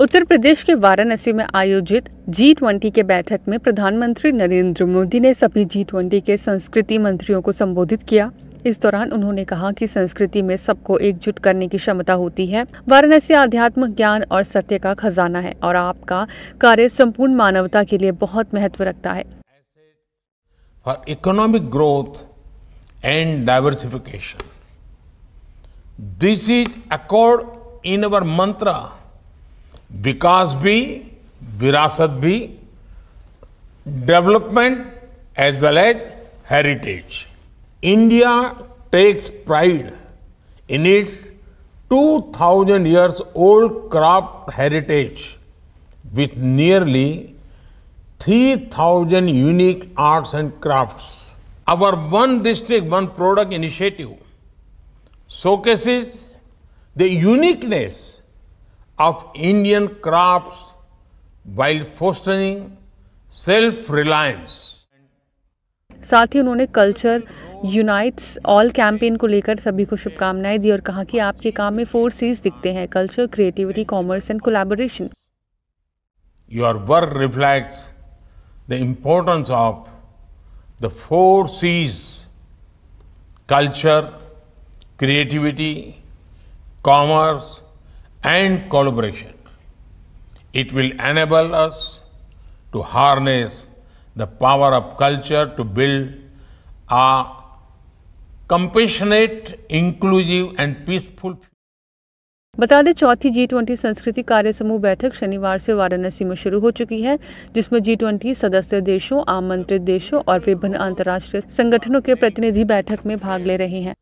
उत्तर प्रदेश के वाराणसी में आयोजित जी ट्वेंटी के बैठक में प्रधानमंत्री नरेंद्र मोदी ने सभी जी ट्वेंटी के संस्कृति मंत्रियों को संबोधित किया इस दौरान उन्होंने कहा कि संस्कृति में सबको एकजुट करने की क्षमता होती है वाराणसी आध्यात्म ज्ञान और सत्य का खजाना है और आपका कार्य संपूर्ण मानवता के लिए बहुत महत्व रखता है for economic growth and diversification this is according our mantra विकास भी विरासत भी development as well as heritage. India takes pride in its 2000 years old craft heritage with nearly 3000 unique arts and crafts. Our One District, One Product initiative showcases the uniqueness of Indian crafts while fostering self-reliance. साथ ही उन्होंने culture unites all campaign को लेकर सभी को शुभकामनाएं दी और कहा कि आपके काम में फोर सीज दिखते हैं culture creativity commerce and collaboration your work reflects the importance of the four Cs culture creativity commerce and collaboration. It will enable us to harness the power of culture to build a compassionate, inclusive and peaceful future. बता दें चौथी G twenty संस्कृति कार्य समूह बैठक शनिवार से वाराणसी में शुरू हो चुकी है जिसमें जी ट्वेंटी सदस्य देशों आमंत्रित देशों और विभिन्न अंतर्राष्ट्रीय संगठनों के प्रतिनिधि बैठक में भाग ले रहे हैं